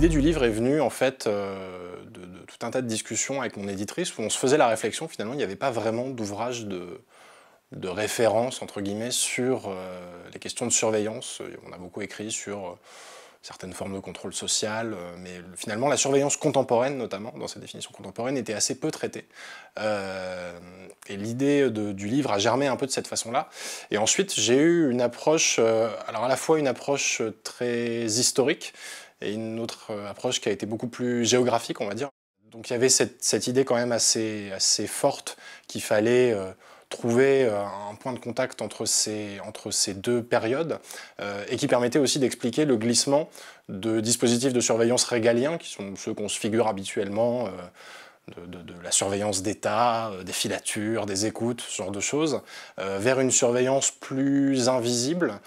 L'idée du livre est venue en fait euh, de, tout un tas de discussions avec mon éditrice où on se faisait la réflexion finalement il n'y avait pas vraiment d'ouvrage de, de, référence entre guillemets sur euh, les questions de surveillance. On a beaucoup écrit sur euh, certaines formes de contrôle social, mais finalement la surveillance contemporaine notamment, dans sa définition contemporaine, était assez peu traitée. et l'idée du livre a germé un peu de cette façon-là. Et ensuite j'ai eu une approche, alors à la fois une approche très historique, et une autre euh, approche qui a été beaucoup plus géographique, on va dire. Donc il y avait cette, idée quand même assez, assez forte qu'il fallait euh, trouver euh, un point de contact entre ces, entre ces deux périodes et qui permettait aussi d'expliquer le glissement de dispositifs de surveillance régalien, qui sont ceux qu'on se figure habituellement, de, de, la surveillance d'État, des filatures, des écoutes, ce genre de choses, vers une surveillance plus invisible,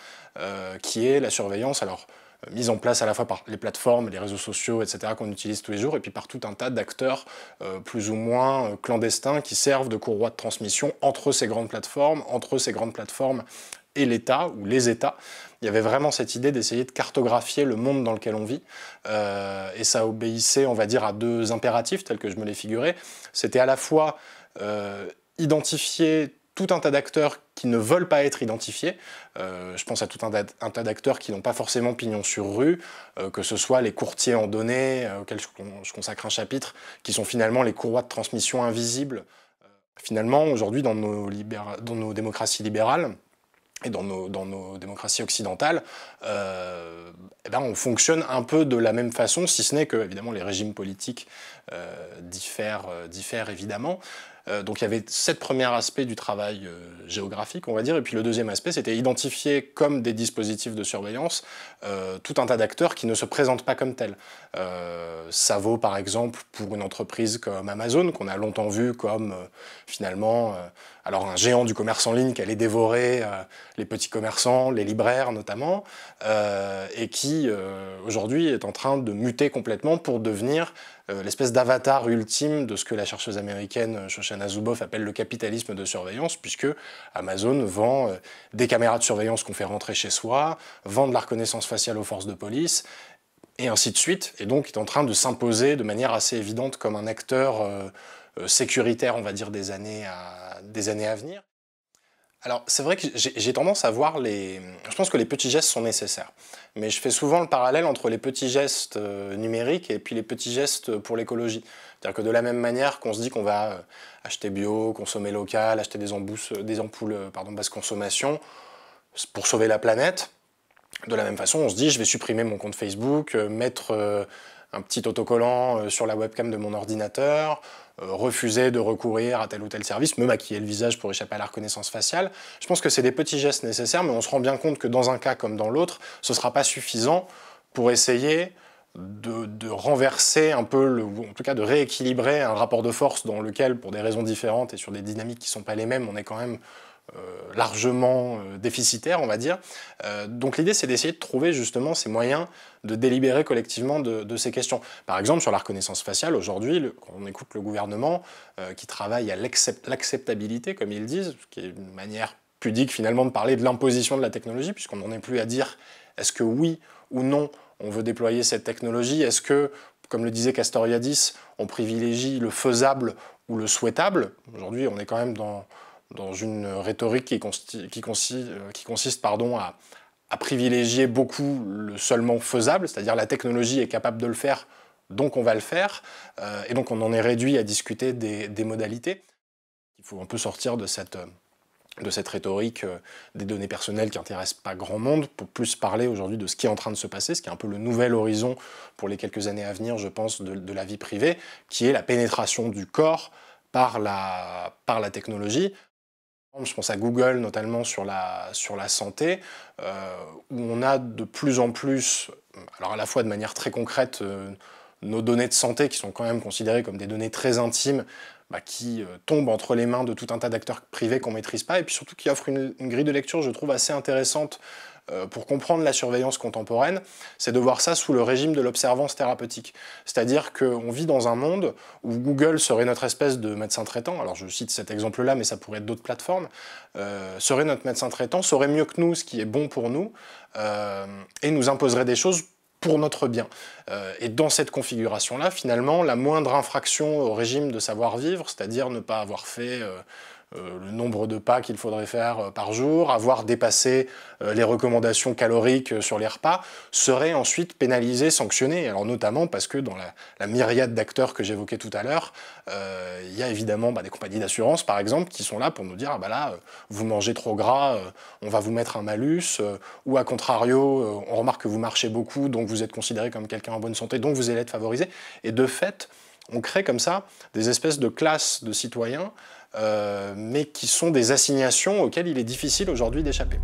qui est la surveillance. Alors, euh, mise en place à la fois par les plateformes, les réseaux sociaux, etc., qu'on utilise tous les jours, et puis par tout un tas d'acteurs euh, plus ou moins euh, clandestins qui servent de courroie de transmission entre ces grandes plateformes, entre ces grandes plateformes et l'État ou les États. Il y avait vraiment cette idée d'essayer de cartographier le monde dans lequel on vit. et ça obéissait, on va dire, à deux impératifs tels que je me les figurais. C'était à la fois identifier tout un tas d'acteurs qui ne veulent pas être identifiés. Euh, je pense à tout un, tas d'acteurs qui n'ont pas forcément pignon sur rue, euh, que ce soit les courtiers en données, euh, auxquels je, consacre un chapitre, qui sont finalement les courroies de transmission invisibles. finalement, aujourd'hui, dans, nos démocraties libérales, et dans nos, démocraties occidentales, eh ben, on fonctionne un peu de la même façon, si ce n'est que évidemment les régimes politiques diffèrent, diffèrent évidemment. Euh, donc il y avait sept premiers aspects du travail euh, géographique, on va dire, et puis le deuxième aspect, c'était identifier comme des dispositifs de surveillance euh, tout un tas d'acteurs qui ne se présentent pas comme tels. ça vaut par exemple pour une entreprise comme Amazon, qu'on a longtemps vu comme finalement alors un géant du commerce en ligne qui allait dévorer les petits commerçants, les libraires notamment, et qui aujourd'hui est en train de muter complètement pour devenir euh, l'espèce d'avatar ultime de ce que la chercheuse américaine euh, Shoshana Zuboff appelle le capitalisme de surveillance, puisque Amazon vend euh, des caméras de surveillance qu'on fait rentrer chez soi, vend de la reconnaissance faciale aux forces de police, et ainsi de suite, et donc est en train de s'imposer de manière assez évidente comme un acteur sécuritaire, on va dire, des années à venir. Alors, c'est vrai que j'ai tendance à voir les... Je pense que les petits gestes sont nécessaires. Mais je fais souvent le parallèle entre les petits gestes euh, numériques et puis les petits gestes pour l'écologie. C'est-à-dire que de la même manière qu'on se dit qu'on va euh, acheter bio, consommer local, acheter des, des ampoules euh, pardon, basse consommation pour sauver la planète, de la même façon, on se dit je vais supprimer mon compte Facebook, mettre un petit autocollant euh, sur la webcam de mon ordinateur, euh, refuser de recourir à tel ou tel service, me maquiller le visage pour échapper à la reconnaissance faciale. Je pense que c'est des petits gestes nécessaires, mais on se rend bien compte que dans un cas comme dans l'autre, ce ne sera pas suffisant pour essayer de, renverser un peu, le, ou en tout cas de rééquilibrer un rapport de force dans lequel, pour des raisons différentes et sur des dynamiques qui ne sont pas les mêmes, on est quand même euh, largement euh, déficitaire, on va dire. Euh, donc l'idée, c'est d'essayer de trouver justement ces moyens de délibérer collectivement de, ces questions. Par exemple, sur la reconnaissance faciale, aujourd'hui, on écoute le gouvernement qui travaille à l'acceptabilité, comme ils disent, ce qui est une manière pudique finalement de parler de l'imposition de la technologie, puisqu'on n'en est plus à dire est-ce que oui ou non on veut déployer cette technologie, est-ce que, comme le disait Castoriadis, on privilégie le faisable ou le souhaitable. Aujourd'hui, on est quand même dans dans une rhétorique qui, qui, euh, qui consiste pardon, à, privilégier beaucoup le seulement faisable, c'est-à-dire la technologie est capable de le faire, donc on va le faire, euh, et donc on en est réduit à discuter des, modalités. Il faut un peu sortir de cette, de cette rhétorique euh, des données personnelles qui n'intéressent pas grand monde, pour plus parler aujourd'hui de ce qui est en train de se passer, ce qui est un peu le nouvel horizon pour les quelques années à venir, je pense, de, de la vie privée, qui est la pénétration du corps par la, par la technologie. Je pense à Google notamment sur la, santé, euh, où on a de plus en plus, alors à la fois de manière très concrète, euh, nos données de santé qui sont quand même considérées comme des données très intimes, bah, qui euh, tombent entre les mains de tout un tas d'acteurs privés qu'on ne maîtrise pas, et puis surtout qui offrent une, grille de lecture, je trouve, assez intéressante euh, pour comprendre la surveillance contemporaine, c'est de voir ça sous le régime de l'observance thérapeutique. C'est-à-dire qu'on vit dans un monde où Google serait notre espèce de médecin traitant, alors je cite cet exemple-là, mais ça pourrait être d'autres plateformes, euh, serait notre médecin traitant, saurait mieux que nous ce qui est bon pour nous, euh, et nous imposerait des choses pour notre bien. et dans cette configuration-là, finalement, la moindre infraction au régime de savoir-vivre, c'est-à-dire ne pas avoir fait euh, le nombre de pas qu'il faudrait faire euh, par jour, avoir dépassé euh, les recommandations caloriques sur les repas, serait ensuite pénalisé, sanctionné. Alors notamment parce que dans la, myriade d'acteurs que j'évoquais tout à l'heure, il y a évidemment bah, des compagnies d'assurance, par exemple, qui sont là pour nous dire, ah, bah là, vous mangez trop gras, on va vous mettre un malus, ou à contrario, on remarque que vous marchez beaucoup, donc vous êtes considéré comme quelqu'un en bonne santé, donc vous allez être favorisé. Et de fait, on crée comme ça des espèces de classes de citoyens euh, mais qui sont des assignations auxquelles il est difficile aujourd'hui d'échapper.